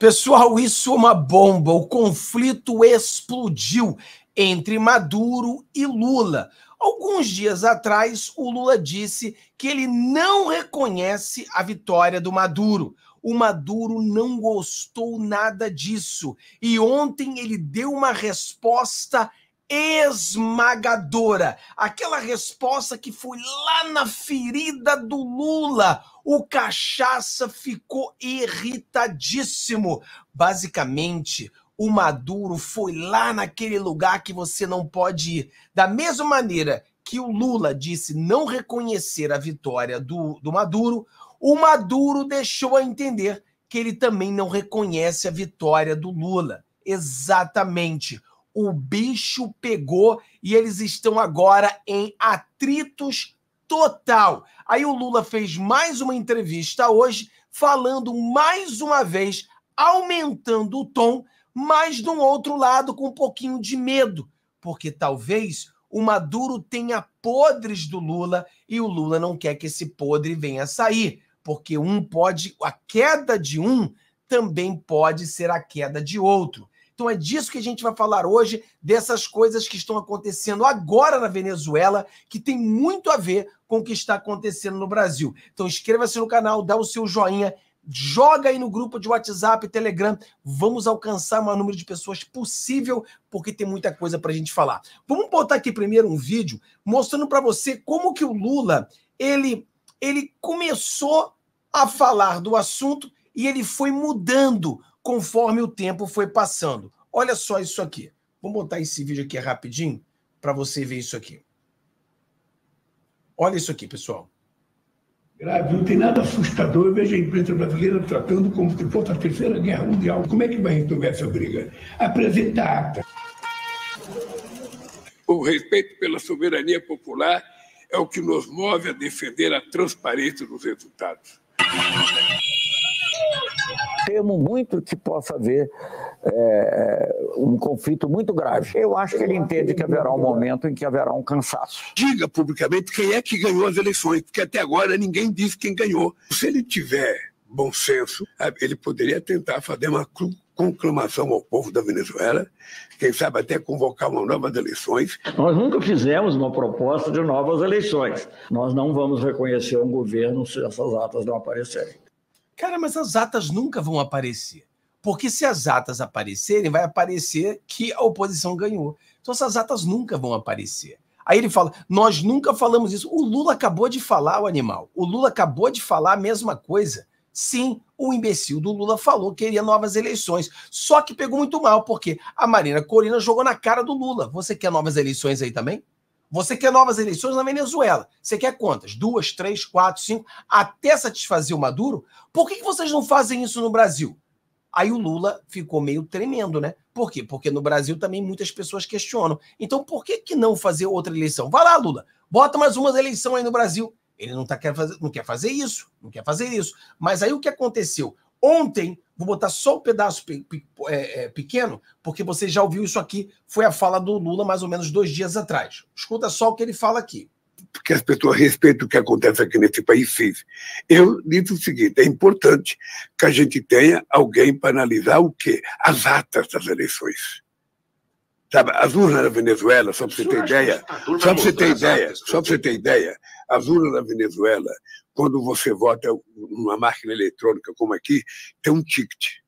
Pessoal, isso é uma bomba. O conflito explodiu entre Maduro e Lula. Alguns dias atrás, o Lula disse que ele não reconhece a vitória do Maduro. O Maduro não gostou nada disso. E ontem ele deu uma resposta esmagadora aquela resposta que foi lá na ferida do Lula. O cachaça ficou irritadíssimo. Basicamente, o Maduro foi lá naquele lugar que você não pode ir. Da mesma maneira que o Lula disse não reconhecer a vitória do, do Maduro, o Maduro deixou a entender que ele também não reconhece a vitória do Lula. Exatamente. O bicho pegou e eles estão agora em atritos total. Aí o Lula fez mais uma entrevista hoje, falando mais uma vez, aumentando o tom, mas de um outro lado com um pouquinho de medo, porque talvez o Maduro tenha podres do Lula e o Lula não quer que esse podre venha sair, porque um pode, a queda de um também pode ser a queda de outro. Então é disso que a gente vai falar hoje, dessas coisas que estão acontecendo agora na Venezuela, que tem muito a ver com o que está acontecendo no Brasil. Então inscreva-se no canal, dá o seu joinha, joga aí no grupo de WhatsApp, Telegram. Vamos alcançar o maior número de pessoas possível, porque tem muita coisa para a gente falar. Vamos botar aqui primeiro um vídeo mostrando para você como que o Lula ele ele começou a falar do assunto e ele foi mudando conforme o tempo foi passando. Olha só isso aqui. Vamos botar esse vídeo aqui rapidinho para você ver isso aqui. Olha isso aqui, pessoal. Grave, não tem nada assustador. Eu vejo a imprensa brasileira tratando como se fosse a Terceira Guerra Mundial. Como é que vai resolver essa briga? Apresenta a ata. O respeito pela soberania popular é o que nos move a defender a transparência dos resultados. Temo muito que possa haver é, é, um conflito muito grave. Eu acho que ele entende que haverá um momento em que haverá um cansaço. Diga publicamente quem é que ganhou as eleições, porque até agora ninguém disse quem ganhou. Se ele tiver bom senso, ele poderia tentar fazer uma conclamação ao povo da Venezuela, quem sabe até convocar uma novas eleições. Nós nunca fizemos uma proposta de novas eleições. Nós não vamos reconhecer um governo se essas atas não aparecerem. Cara, mas as atas nunca vão aparecer. Porque se as atas aparecerem, vai aparecer que a oposição ganhou. Então essas atas nunca vão aparecer. Aí ele fala: nós nunca falamos isso. O Lula acabou de falar, o animal. O Lula acabou de falar a mesma coisa. Sim, o imbecil do Lula falou que queria novas eleições. Só que pegou muito mal, porque a Marina Corina jogou na cara do Lula. Você quer novas eleições aí também? Você quer novas eleições na Venezuela. Você quer quantas? Duas, três, quatro, cinco, até satisfazer o Maduro? Por que, vocês não fazem isso no Brasil? Aí o Lula ficou meio tremendo, né? Por quê? Porque no Brasil também muitas pessoas questionam. Então por que, que não fazer outra eleição? Vai lá, Lula, bota mais uma eleição aí no Brasil. Ele não, tá, quer fazer, não quer fazer isso, não quer fazer isso. Mas aí o que aconteceu? Ontem, vou botar só o um pedaço pe pe é, é, pequeno, porque você já ouviu isso aqui, foi a fala do Lula mais ou menos dois dias atrás. Escuta só o que ele fala aqui que as pessoas respeitem o que acontece aqui nesse país, sim. Eu disse o seguinte: é importante que a gente tenha alguém para analisar o quê? As atas das eleições. Sabe, as urnas na Venezuela, só para você ter ideia, só para você ter ideia, só para você ter ideia, as urnas na Venezuela, quando você vota numa máquina eletrônica como aqui, tem um ticket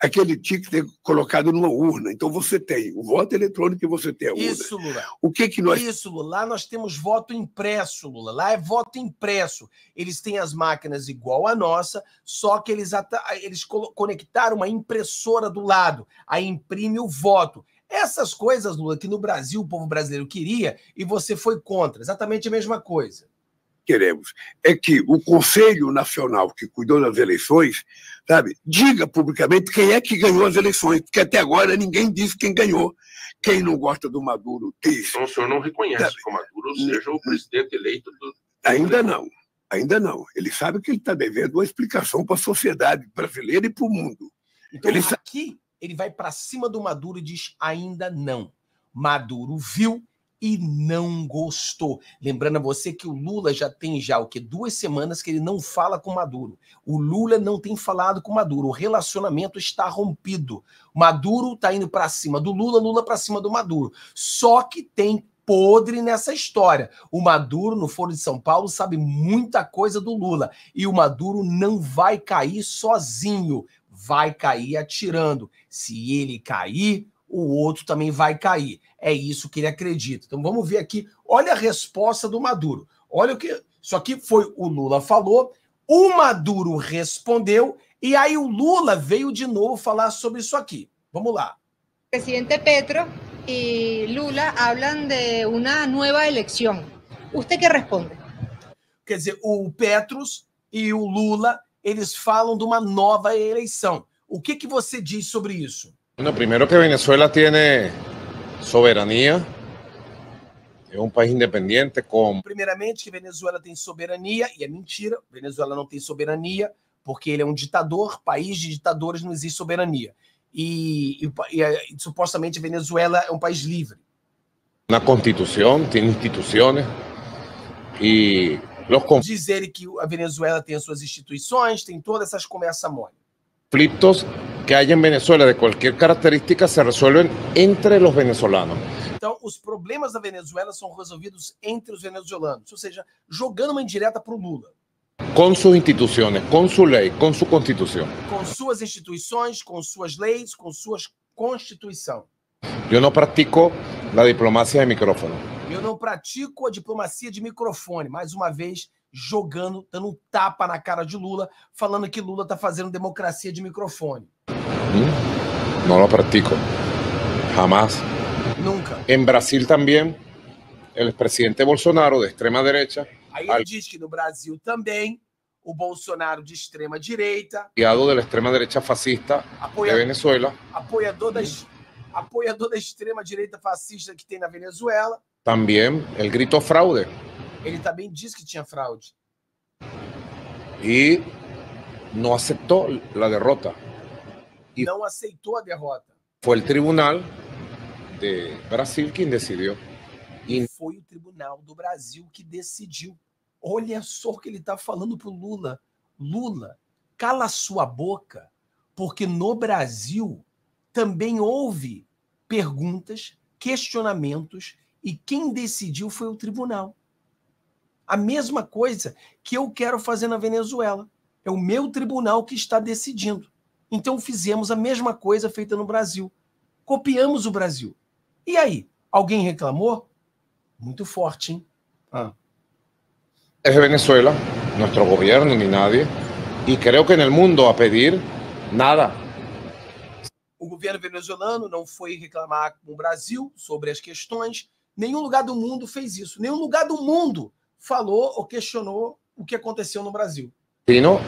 aquele ticket colocado numa urna. Então você tem o voto eletrônico e você tem a urna. Isso, Lula. O que que nós Isso, Lula. Lá nós temos voto impresso, Lula. Lá é voto impresso. Eles têm as máquinas igual a nossa, só que eles at... eles conectaram uma impressora do lado, aí imprime o voto. Essas coisas, Lula, que no Brasil o povo brasileiro queria e você foi contra. Exatamente a mesma coisa queremos é que o Conselho Nacional que cuidou das eleições, sabe, diga publicamente quem é que ganhou as eleições, porque até agora ninguém disse quem ganhou. Quem não gosta do Maduro diz. Então o senhor não reconhece sabe? que o Maduro seja o presidente eleito do. Ainda não, ainda não. Ele sabe que ele está devendo uma explicação para a sociedade brasileira e para o mundo. Então ele aqui ele vai para cima do Maduro e diz ainda não. Maduro viu e não gostou. Lembrando a você que o Lula já tem já o que duas semanas que ele não fala com Maduro. O Lula não tem falado com Maduro. O relacionamento está rompido. Maduro está indo para cima do Lula, Lula para cima do Maduro. Só que tem podre nessa história. O Maduro no Foro de São Paulo sabe muita coisa do Lula e o Maduro não vai cair sozinho. Vai cair atirando. Se ele cair, o outro também vai cair. É isso que ele acredita. Então vamos ver aqui. Olha a resposta do Maduro. Olha o que. Isso aqui foi o Lula falou, o Maduro respondeu, e aí o Lula veio de novo falar sobre isso aqui. Vamos lá. Presidente Petro e Lula falam de uma nova eleição. Você que responde? Quer dizer, o Petros e o Lula, eles falam de uma nova eleição. O que, que você diz sobre isso? Bueno, primero que Venezuela tiene soberanía. É um país independente como. Primeiramente, que Venezuela tem soberania, e é mentira, Venezuela não tem soberania, porque ele é um ditador, país de ditadores não existe soberania. E, e, e supostamente Venezuela é um país livre. Na Constituição, tem instituições. E. Los... Diz ele que a Venezuela tem as suas instituições, tem todas essas conversas mole. Conflitos que há en Venezuela de cualquier característica se resuelven entre los venezolanos. Então, os problemas da Venezuela são resolvidos entre os venezuelanos, ou seja, jogando uma indireta para o Lula. Com suas instituições, com sua lei, com sua constituição. Com suas instituições, com suas leis, com sua constituição. Eu não pratico a diplomacia de microfone. Eu não pratico a diplomacia de microfone. Mais uma vez, jogando, dando um tapa na cara de Lula, falando que Lula está fazendo democracia de microfone. No lo practico. Jamás. Nunca. En Brasil también, el presidente Bolsonaro de extrema derecha. Aí ele diz que no Brasil também o Bolsonaro de extrema direita. Aliado da extrema direita fascista apoia, de Venezuela. Apoiador, das, apoiador da extrema direita fascista que tem na Venezuela. Também, ele gritou fraude. Ele também disse que tinha fraude. E não aceitou a derrota não aceitou a derrota. foi o tribunal de Brasil quem decidiu E foi o Tribunal do Brasil que decidiu. Olha só o que ele está falando para o Lula. Lula, cala sua boca, porque no Brasil também houve perguntas, questionamentos, e quem decidiu foi o tribunal. A mesma coisa que eu quero fazer na Venezuela. É o meu tribunal que está decidindo. Então fizemos a mesma coisa feita no Brasil. Copiamos o Brasil. E aí? Alguém reclamou? Muito forte, hein? Ah. Es de Venezuela, nosso governo nem nadie. e creio que no mundo a pedir nada. O governo venezuelano não foi reclamar com o Brasil sobre as questões. Nenhum lugar do mundo fez isso. Nenhum lugar do mundo falou ou questionou o que aconteceu no Brasil. Sino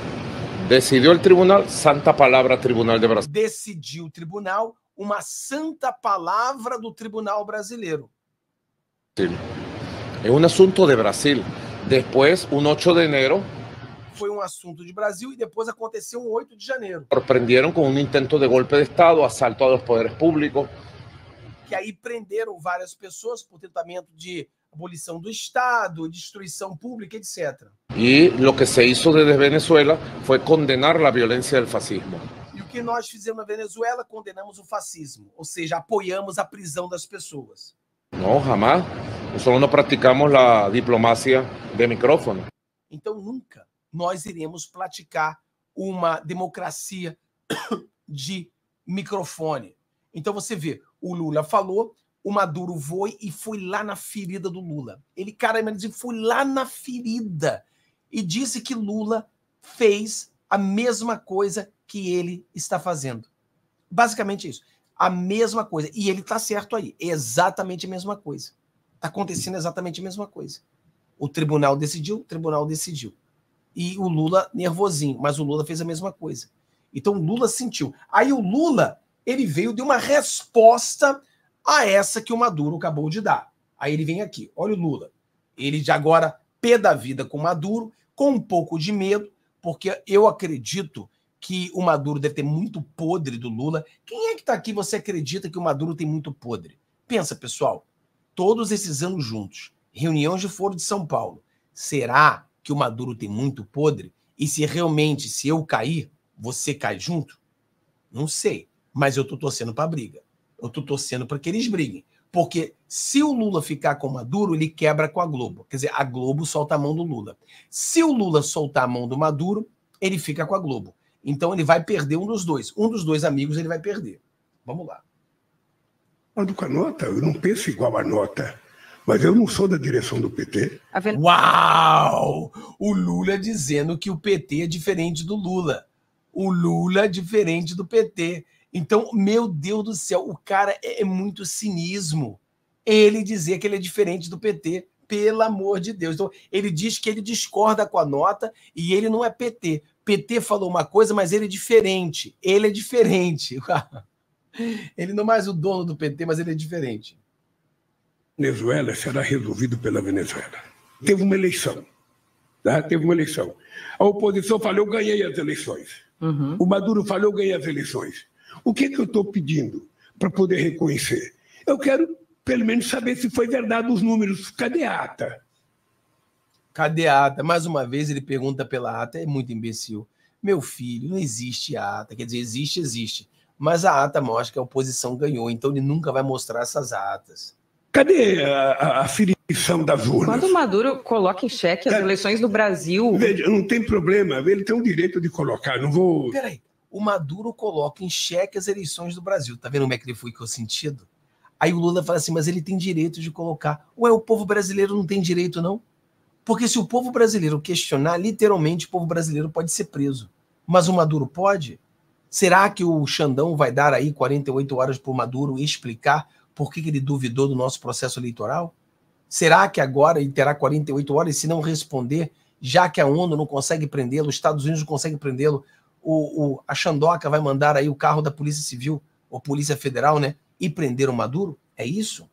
Decidiu o tribunal, santa palavra tribunal de Brasil. Decidiu o tribunal, uma santa palavra do tribunal brasileiro. É um assunto de Brasil. Depois, um 8 de janeiro. Foi um assunto de Brasil e depois aconteceu um 8 de janeiro. Surpreenderam com um intento de golpe de Estado, assalto aos poderes públicos. Que aí prenderam várias pessoas por tentamento de abolição do Estado, destruição pública, etc. E o que se hizo desde Venezuela foi condenar a violência do fascismo. E o que nós fizemos na Venezuela? Condenamos o fascismo, ou seja, apoiamos a prisão das pessoas. Não, jamais. Só não praticamos a diplomacia de microfone. Então, nunca nós iremos praticar uma democracia de microfone. Então, você vê, o Lula falou, o Maduro foi e foi lá na ferida do Lula. Ele, cara, ele foi lá na ferida e disse que Lula fez a mesma coisa que ele está fazendo. Basicamente isso. A mesma coisa. E ele está certo aí. É exatamente a mesma coisa. Está acontecendo exatamente a mesma coisa. O tribunal decidiu, o tribunal decidiu. E o Lula nervosinho, mas o Lula fez a mesma coisa. Então o Lula sentiu. Aí o Lula, ele veio de uma resposta a essa que o Maduro acabou de dar. Aí ele vem aqui, olha o Lula. Ele de agora pé da vida com o Maduro, com um pouco de medo, porque eu acredito que o Maduro deve ter muito podre do Lula. Quem é que está aqui você acredita que o Maduro tem muito podre? Pensa, pessoal, todos esses anos juntos, reuniões de foro de São Paulo, será que o Maduro tem muito podre? E se realmente, se eu cair, você cai junto? Não sei, mas eu estou torcendo para a briga eu estou torcendo para que eles briguem. Porque se o Lula ficar com o Maduro, ele quebra com a Globo. Quer dizer, a Globo solta a mão do Lula. Se o Lula soltar a mão do Maduro, ele fica com a Globo. Então ele vai perder um dos dois. Um dos dois amigos ele vai perder. Vamos lá. Ando com a nota, eu não penso igual a nota. Mas eu não sou da direção do PT. Uau! O Lula dizendo que o PT é diferente do Lula. O Lula é diferente do PT. Então, meu Deus do céu, o cara é, é, muito cinismo. Ele dizer que ele é diferente do PT, pelo amor de Deus. Então, ele diz que ele discorda com a nota e ele não é PT. PT falou uma coisa, mas ele é diferente. Ele é diferente. ele não é mais o dono do PT, mas ele é diferente. Venezuela será resolvido pela Venezuela. Teve uma eleição. Tá? Teve uma eleição. A oposição falou, eu ganhei as eleições. Uhum. O Maduro falou, eu ganhei as eleições. O que, que eu estou pedindo para poder reconhecer? Eu quero, pelo menos, saber se foi verdade os números. Cadê a ata? Cadê a ata? Mais uma vez ele pergunta pela ata, é muito imbecil. Meu filho, não existe a ata. Quer dizer, existe, existe. Mas a ata mostra que a oposição ganhou, então ele nunca vai mostrar essas atas. Cadê a, a, aferição das urnas? Quando Maduro coloca em xeque as é. eleições no Brasil. Veja, não tem problema, ele tem o direito de colocar, não vou. Peraí, o Maduro coloca em xeque as eleições do Brasil. Tá vendo como é que ele foi com o sentido? Aí o Lula fala assim, mas ele tem direito de colocar. Ué, o povo brasileiro não tem direito, não? Porque se o povo brasileiro questionar, literalmente o povo brasileiro pode ser preso. Mas o Maduro pode? Será que o Xandão vai dar aí 48 horas para o Maduro explicar por que, que ele duvidou do nosso processo eleitoral? Será que agora ele terá 48 horas e se não responder, já que a ONU não consegue prendê-lo, os Estados Unidos não conseguem prendê-lo, o, o, a Xandoca vai mandar aí o carro da Polícia Civil, ou Polícia Federal, né? E prender o Maduro? É isso?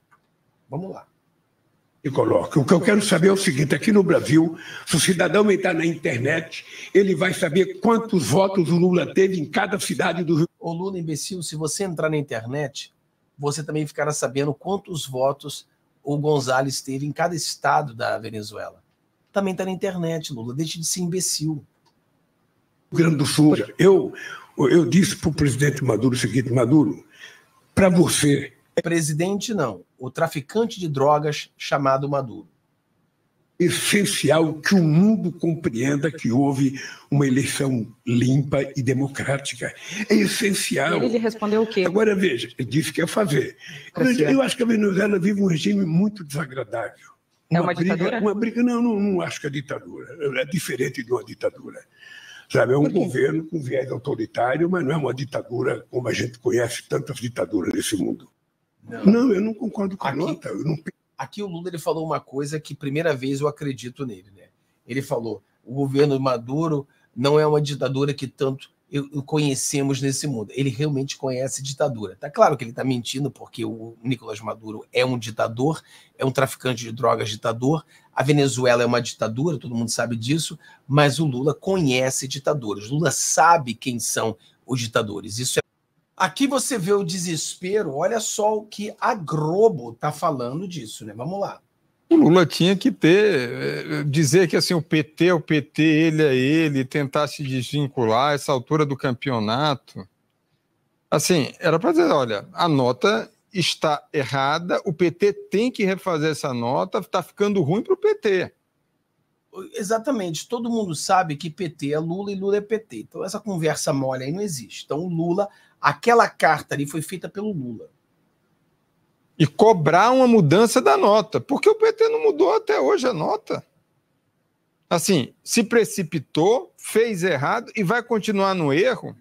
Vamos lá. E coloca. O que eu quero saber é o seguinte: aqui no Brasil, se o cidadão entrar na internet, ele vai saber quantos votos o Lula teve em cada cidade do Rio. Ô Lula, imbecil, se você entrar na internet, você também ficará sabendo quantos votos o Gonzales teve em cada estado da Venezuela. Também está na internet, Lula. Deixe de ser imbecil. Grande do Sul. Eu, eu disse para o presidente Maduro o seguinte: Maduro, para você. É presidente, não. O traficante de drogas chamado Maduro. Essencial que o mundo compreenda que houve uma eleição limpa e democrática. É essencial. Ele respondeu o quê? Agora veja, ele disse que ia fazer. Eu acho que a Venezuela vive um regime muito desagradável. É uma é uma briga, ditadura? Uma briga, não, não, não acho que é ditadura. É diferente de uma ditadura. Sabe, é um governo com viés autoritário, mas não é uma ditadura como a gente conhece tantas ditaduras nesse mundo. Não, não eu não concordo com aqui, a nota. Não... Aqui o Lula ele falou uma coisa que, primeira vez, eu acredito nele. Né? Ele falou: o governo Maduro não é uma ditadura que tanto conhecemos nesse mundo. Ele realmente conhece ditadura. Tá claro que ele está mentindo, porque o Nicolás Maduro é um ditador, é um traficante de drogas ditador, a Venezuela é uma ditadura, todo mundo sabe disso, mas o Lula conhece ditadores. Lula sabe quem são os ditadores. Isso é... Aqui você vê o desespero, olha só o que a Globo está falando disso, né? Vamos lá. O Lula tinha que ter, eh, dizer que assim, o PT é o PT, ele é ele, tentar se desvincular essa altura do campeonato. Assim, era para dizer, olha, a nota está errada, o PT tem que refazer essa nota, está ficando ruim para o PT. Exatamente, todo mundo sabe que PT é Lula e Lula é PT. Então essa conversa mole aí não existe. Então o Lula, aquela carta ali foi feita pelo Lula. E cobrar uma mudança da nota, porque o PT não mudou até hoje a nota. Assim, se precipitou, fez errado e vai continuar no erro.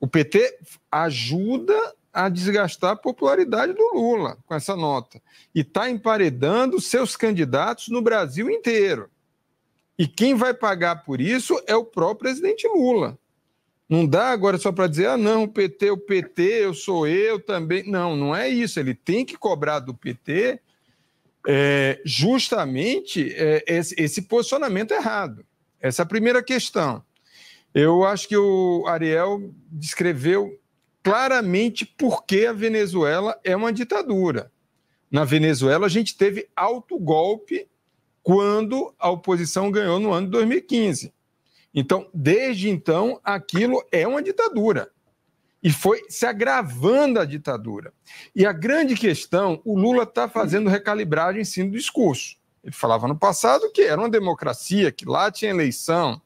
O PT ajuda a desgastar a popularidade do Lula com essa nota. E está emparedando seus candidatos no Brasil inteiro. E quem vai pagar por isso é o próprio presidente Lula. Não dá agora só para dizer, ah, não, o PT, o PT, eu sou eu também. Não, não é isso. Ele tem que cobrar do PT é, justamente é, esse, esse posicionamento errado. Essa é a primeira questão. Eu acho que o Ariel descreveu claramente por que a Venezuela é uma ditadura. Na Venezuela, a gente teve alto golpe quando a oposição ganhou no ano de 2015. Então, desde então, aquilo é uma ditadura. E foi se agravando a ditadura. E a grande questão: o Lula está fazendo recalibragem em cima do discurso. Ele falava no passado que era uma democracia, que lá tinha eleição,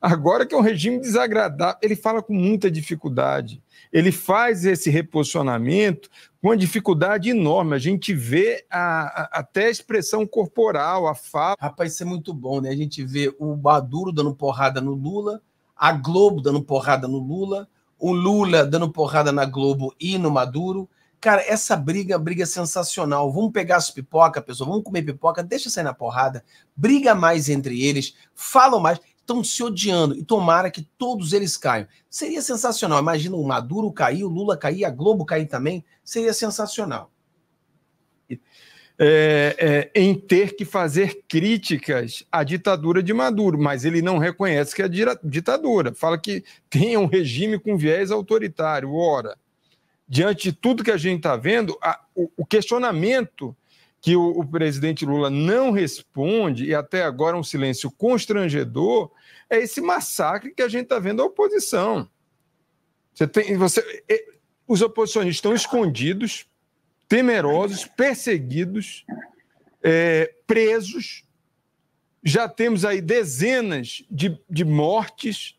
Agora que é um regime desagradável, ele fala com muita dificuldade. Ele faz esse reposicionamento com uma dificuldade enorme. A gente vê a, a, até a expressão corporal, a fala. Rapaz, isso é muito bom, né? A gente vê o Maduro dando porrada no Lula, a Globo dando porrada no Lula, o Lula dando porrada na Globo e no Maduro. Cara, essa briga, briga sensacional. Vamos pegar as pipoca, pessoal, vamos comer pipoca, deixa sair na porrada. Briga mais entre eles, falam mais estão se odiando e tomara que todos eles caiam. Seria sensacional. Imagina o Maduro cair, o Lula cair, a Globo cair também. Seria sensacional. É, é, em ter que fazer críticas à ditadura de Maduro, mas ele não reconhece que é ditadura. Fala que tem um regime com viés autoritário. Ora, diante de tudo que a gente está vendo, a, o, o questionamento que o, o, presidente Lula não responde, e até agora um silêncio constrangedor, é esse massacre que a gente está vendo a oposição. Você tem, você, os oposicionistas estão escondidos, temerosos, perseguidos, é, presos. Já temos aí dezenas de, de mortes.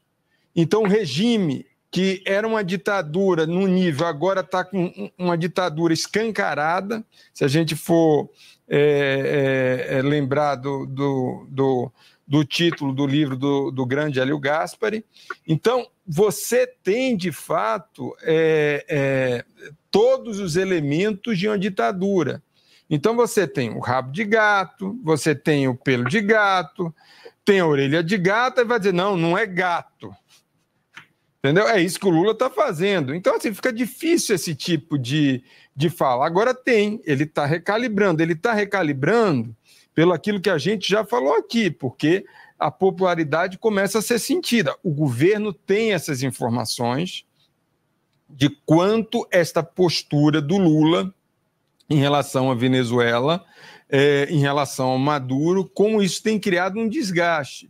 Então, o regime que era uma ditadura no nível, agora está com uma ditadura escancarada, se a gente for é, é, é, lembrar do, do, do, do, título do livro do, do grande Hélio Gaspari. Então, você tem, de fato, é, é, todos os elementos de uma ditadura. Então, você tem o rabo de gato, você tem o pelo de gato, tem a orelha de gato, e vai dizer, não, não é gato. Entendeu? É isso que o Lula está fazendo. Então, assim, fica difícil esse tipo de, de fala. Agora tem, ele está recalibrando. Ele está recalibrando pelo aquilo que a gente já falou aqui, porque a popularidade começa a ser sentida. O governo tem essas informações de quanto esta postura do Lula em relação à Venezuela, é, em relação ao Maduro, como isso tem criado um desgaste.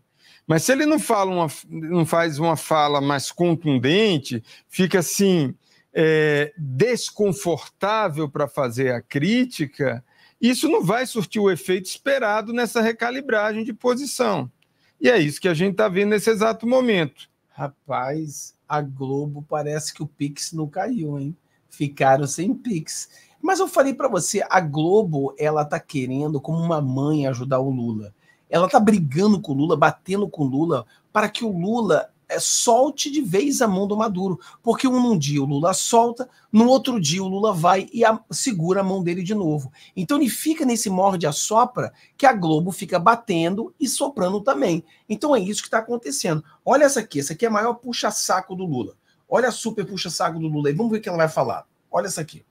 Mas se ele não fala uma, não faz uma fala mais contundente, fica assim é, desconfortável para fazer a crítica, isso não vai surtir o efeito esperado nessa recalibragem de posição. E é isso que a gente está vendo nesse exato momento. Rapaz, a Globo parece que o Pix não caiu, hein? Ficaram sem Pix. Mas eu falei para você, a Globo ela tá querendo como uma mãe ajudar o Lula. Ela está brigando com o Lula, batendo com o Lula, para que o Lula é, solte de vez a mão do Maduro. Porque um, dia o Lula solta, no outro dia o Lula vai e a, segura a mão dele de novo. Então ele fica nesse morde a sopra que a Globo fica batendo e soprando também. Então é isso que está acontecendo. Olha essa aqui, essa aqui é a maior puxa-saco do Lula. Olha a super puxa-saco do Lula e vamos ver o que ela vai falar. Olha essa aqui.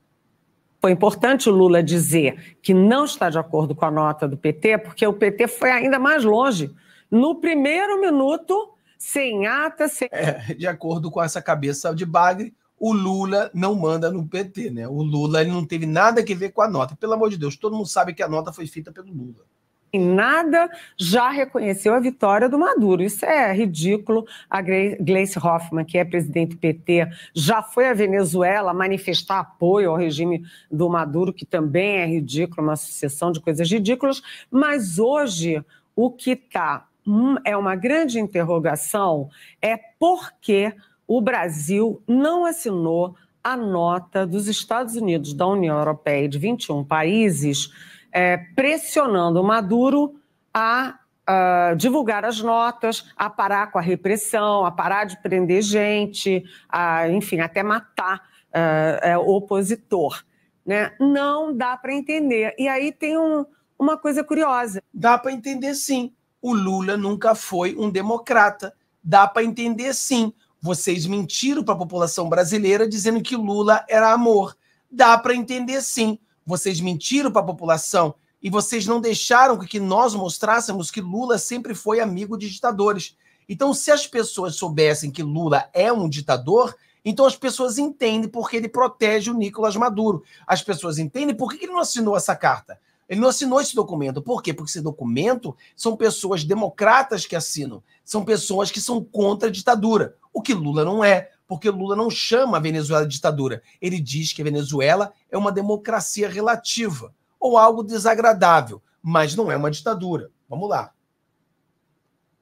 Foi importante o Lula dizer que não está de acordo com a nota do PT, porque o PT foi ainda mais longe. No primeiro minuto, sem ata, sem. É, de acordo com essa cabeça de bagre, o Lula não manda no PT, né? O Lula ele não teve nada a ver com a nota. Pelo amor de Deus, todo mundo sabe que a nota foi feita pelo Lula em nada já reconheceu a vitória do Maduro. Isso é ridículo. A Gleice Hoffmann, que é presidente do PT, já foi à Venezuela manifestar apoio ao regime do Maduro, que também é ridículo, uma sucessão de coisas ridículas. Mas hoje, o que está hum, é uma grande interrogação é por que o Brasil não assinou a nota dos Estados Unidos, da União Europeia e de 21 países é, pressionando Maduro a, a ah, divulgar as notas, a parar com a repressão, a parar de prender gente, a, enfim, até matar a, ah, é, o opositor. Né? Não dá para entender. E aí tem um, uma coisa curiosa. Dá para entender sim. O Lula nunca foi um democrata. Dá para entender sim. Vocês mentiram para a população brasileira dizendo que Lula era amor. Dá para entender sim. Vocês mentiram para a população e vocês não deixaram que nós mostrássemos que Lula sempre foi amigo de ditadores. Então, se as pessoas soubessem que Lula é um ditador, então as pessoas entendem porque ele protege o Nicolás Maduro. As pessoas entendem por que ele não assinou essa carta. Ele não assinou esse documento. Por quê? Porque esse documento são pessoas democratas que assinam. São pessoas que são contra a ditadura. O que Lula não é porque Lula não chama a Venezuela de ditadura. Ele diz que a Venezuela é uma democracia relativa ou algo desagradável, mas não é uma ditadura. Vamos lá.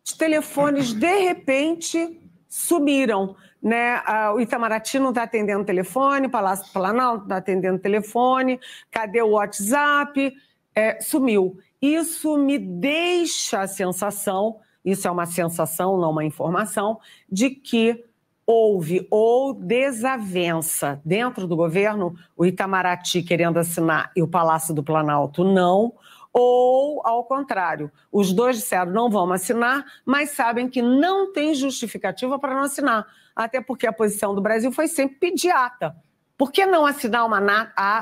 Os telefones, de repente, sumiram. Né? O Itamaraty não está atendendo o telefone, o Palácio do Planalto não está atendendo o telefone, cadê o WhatsApp? É, sumiu. Isso me deixa a sensação, isso é uma sensação, não uma informação, de que houve ou desavença dentro do governo, o Itamaraty querendo assinar e o Palácio do Planalto não, ou ao contrário, os dois disseram não vão assinar, mas sabem que não tem justificativa para não assinar, até porque a posição do Brasil foi sempre pedir ata. Por que não assinar uma,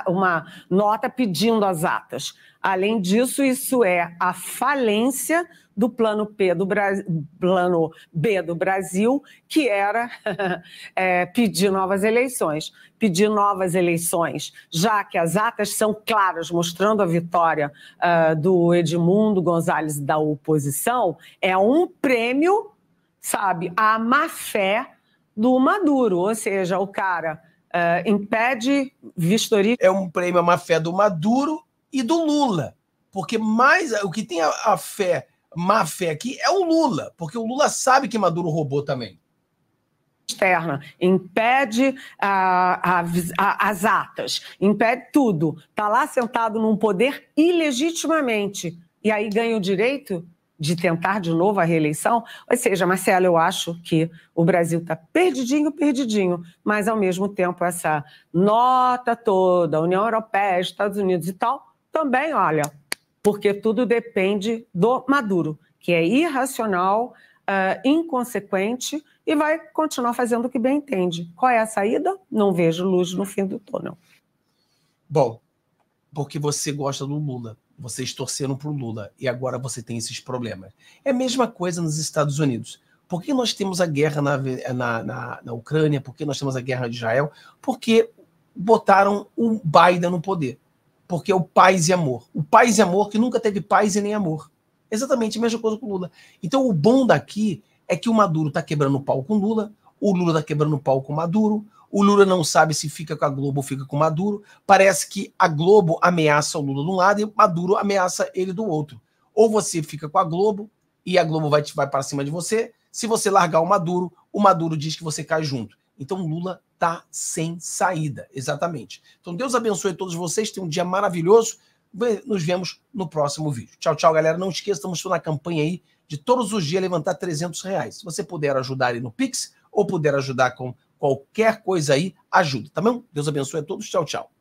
uma nota pedindo as atas? Além disso, isso é a falência do plano, P do Brasil, plano B do Brasil, que era é, pedir novas eleições. Pedir novas eleições, já que as atas são claras, mostrando a vitória uh, do Edmundo Gonzalez da oposição, é um prêmio, sabe, à má-fé do Maduro, ou seja, o cara uh, impede vistoria. É um prêmio à má fé do Maduro e do Lula, porque mais o que tem a, a fé má fé aqui é o Lula, porque o Lula sabe que Maduro roubou também. Externa, impede a, a, as atas, impede tudo. Está lá sentado num poder ilegitimamente. E aí ganha o direito de tentar de novo a reeleição? Ou seja, Marcelo, eu acho que o Brasil está perdidinho, perdidinho, mas ao mesmo tempo essa nota toda, União Europeia, Estados Unidos e tal, também, olha, porque tudo depende do Maduro, que é irracional, uh, inconsequente e vai continuar fazendo o que bem entende. Qual é a saída? Não vejo luz no fim do túnel. Bom, porque você gosta do Lula, vocês torceram para o Lula e agora você tem esses problemas. É a mesma coisa nos Estados Unidos. Por que nós temos a guerra na, na, na, na Ucrânia? Por que nós temos a guerra de Israel? Porque botaram o Biden no poder porque é o paz e amor. O paz e amor que nunca teve paz e nem amor. Exatamente a mesma coisa com o Lula. Então o bom daqui é que o Maduro está quebrando o pau com o Lula, o Lula está quebrando o pau com o Maduro, o Lula não sabe se fica com a Globo ou fica com o Maduro. Parece que a Globo ameaça o Lula de um lado e o Maduro ameaça ele do outro. Ou você fica com a Globo e a Globo vai, vai para cima de você. Se você largar o Maduro, o Maduro diz que você cai junto. Então Lula tá sem saída. Exatamente. Então, Deus abençoe todos vocês. tenham um dia maravilhoso. Nos vemos no próximo vídeo. Tchau, tchau, galera. Não esqueça, estamos na campanha aí de todos os dias levantar 300 reais. Se você puder ajudar aí no Pix ou puder ajudar com qualquer coisa aí, ajuda, tá bom? Deus abençoe a todos. Tchau, tchau.